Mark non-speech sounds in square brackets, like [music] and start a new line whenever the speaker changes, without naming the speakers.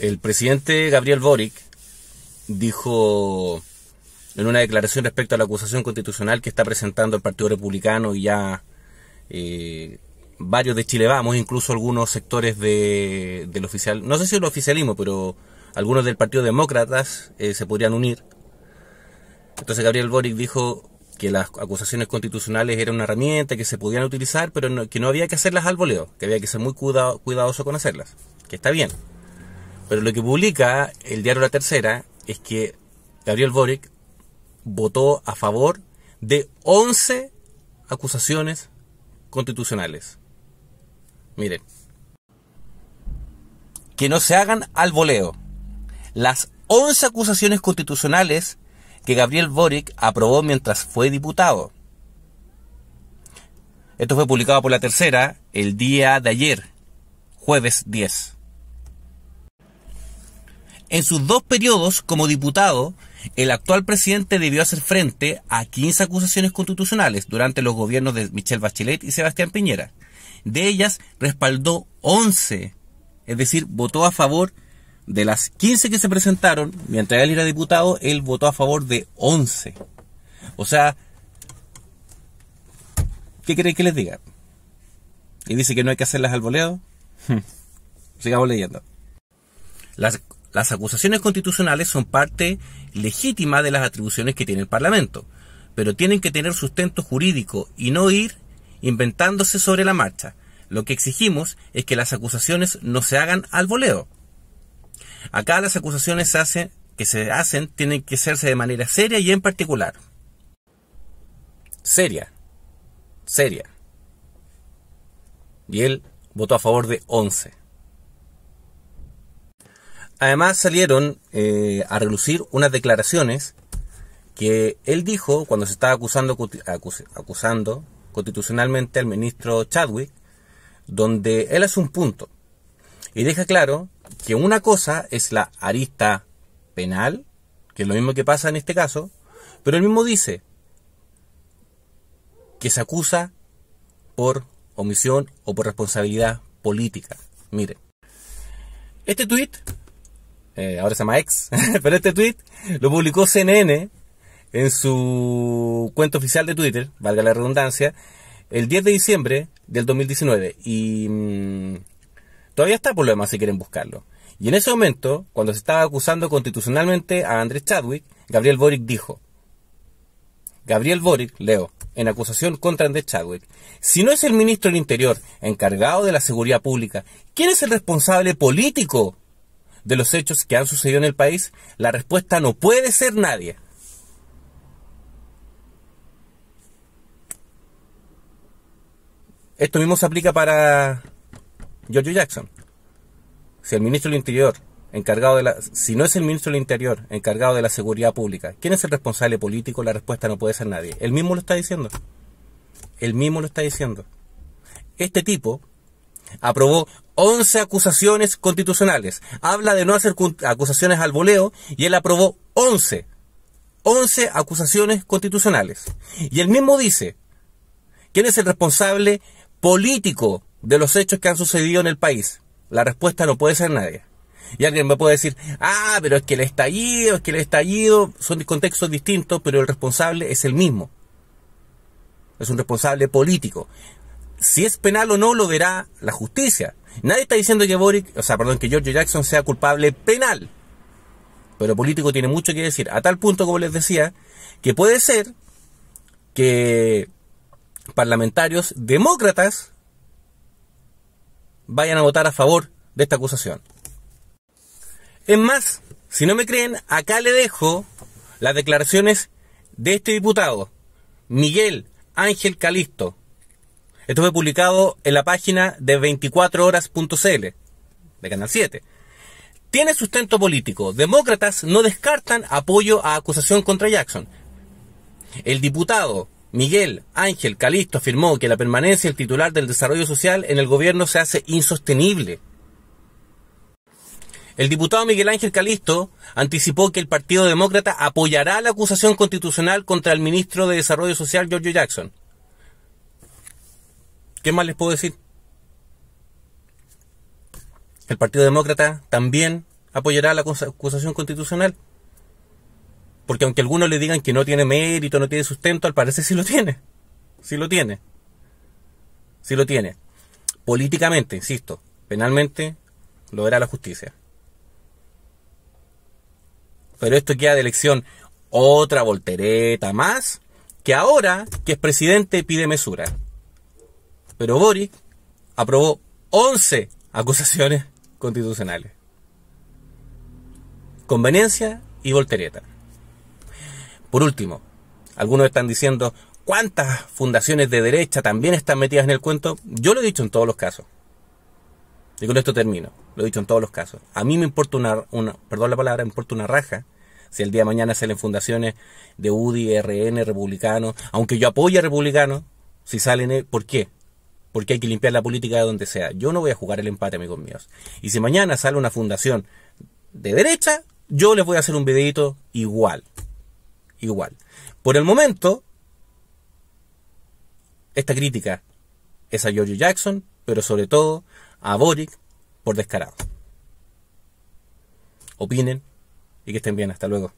El presidente Gabriel Boric dijo en una declaración respecto a la acusación constitucional que está presentando el Partido Republicano y ya eh, varios de Chile Vamos, incluso algunos sectores del oficial, no sé si el oficialismo, pero algunos del Partido Demócratas eh, se podrían unir. Entonces Gabriel Boric dijo que las acusaciones constitucionales eran una herramienta que se podían utilizar, pero que no había que hacerlas al voleo, que había que ser muy cuidadoso con hacerlas, que está bien. Pero lo que publica el diario La Tercera es que Gabriel Boric votó a favor de 11 acusaciones constitucionales. Miren, que no se hagan al voleo. Las 11 acusaciones constitucionales que Gabriel Boric aprobó mientras fue diputado. Esto fue publicado por la tercera el día de ayer, jueves 10. En sus dos periodos como diputado, el actual presidente debió hacer frente a 15 acusaciones constitucionales durante los gobiernos de Michelle Bachelet y Sebastián Piñera. De ellas respaldó 11, es decir, votó a favor de las 15 que se presentaron, mientras él era diputado, él votó a favor de 11. O sea, ¿qué creen que les diga? Y dice que no hay que hacerlas al voleo. Hmm. Sigamos leyendo. Las las acusaciones constitucionales son parte legítima de las atribuciones que tiene el Parlamento, pero tienen que tener sustento jurídico y no ir inventándose sobre la marcha. Lo que exigimos es que las acusaciones no se hagan al voleo. Acá las acusaciones que se hacen tienen que hacerse de manera seria y en particular. Seria. Seria. Y él votó a favor de 11. Además salieron eh, a relucir unas declaraciones que él dijo cuando se estaba acusando, acusando constitucionalmente al ministro Chadwick, donde él hace un punto y deja claro que una cosa es la arista penal, que es lo mismo que pasa en este caso, pero él mismo dice que se acusa por omisión o por responsabilidad política. Mire, este tuit eh, ahora se llama ex, [laughs] pero este tweet lo publicó CNN en su cuenta oficial de Twitter, valga la redundancia, el 10 de diciembre del 2019. Y mm, todavía está por si quieren buscarlo. Y en ese momento, cuando se estaba acusando constitucionalmente a Andrés Chadwick, Gabriel Boric dijo, Gabriel Boric, leo, en acusación contra Andrés Chadwick, si no es el ministro del Interior encargado de la seguridad pública, ¿quién es el responsable político de los hechos que han sucedido en el país, la respuesta no puede ser nadie. Esto mismo se aplica para George Jackson. Si el ministro del Interior, encargado de la, si no es el ministro del Interior, encargado de la seguridad pública, ¿quién es el responsable político? La respuesta no puede ser nadie. Él mismo lo está diciendo. Él mismo lo está diciendo. Este tipo aprobó 11 acusaciones constitucionales. Habla de no hacer acusaciones al voleo y él aprobó 11. 11 acusaciones constitucionales. Y él mismo dice, ¿quién es el responsable político de los hechos que han sucedido en el país? La respuesta no puede ser nadie. Y alguien me puede decir, ah, pero es que el estallido, es que el estallido, son contextos distintos, pero el responsable es el mismo. Es un responsable político si es penal o no lo verá la justicia. Nadie está diciendo que Boric, o sea, perdón, que George Jackson sea culpable penal. Pero político tiene mucho que decir, a tal punto, como les decía, que puede ser que parlamentarios demócratas vayan a votar a favor de esta acusación. Es más, si no me creen, acá le dejo las declaraciones de este diputado, Miguel Ángel Calisto, esto fue publicado en la página de 24horas.cl de Canal 7. Tiene sustento político. Demócratas no descartan apoyo a acusación contra Jackson. El diputado Miguel Ángel Calisto afirmó que la permanencia del titular del desarrollo social en el gobierno se hace insostenible. El diputado Miguel Ángel Calisto anticipó que el Partido Demócrata apoyará la acusación constitucional contra el ministro de Desarrollo Social Giorgio Jackson. ¿Qué más les puedo decir? El Partido Demócrata también apoyará la acusación constitucional. Porque aunque algunos le digan que no tiene mérito, no tiene sustento, al parecer sí lo tiene. Sí lo tiene. Sí lo tiene. Políticamente, insisto, penalmente lo verá la justicia. Pero esto queda de elección otra voltereta más, que ahora que es presidente pide mesura. Pero Boric aprobó 11 acusaciones constitucionales. Conveniencia y voltereta. Por último, algunos están diciendo cuántas fundaciones de derecha también están metidas en el cuento. Yo lo he dicho en todos los casos. Y con esto termino. Lo he dicho en todos los casos. A mí me importa una, perdón la palabra, me importa una raja si el día de mañana salen fundaciones de UDI, RN, republicanos, aunque yo apoye a republicanos, si salen, ¿eh? ¿por qué? porque hay que limpiar la política de donde sea. Yo no voy a jugar el empate, amigos míos. Y si mañana sale una fundación de derecha, yo les voy a hacer un videito igual. Igual. Por el momento, esta crítica es a George Jackson, pero sobre todo a Boric por descarado. Opinen y que estén bien. Hasta luego.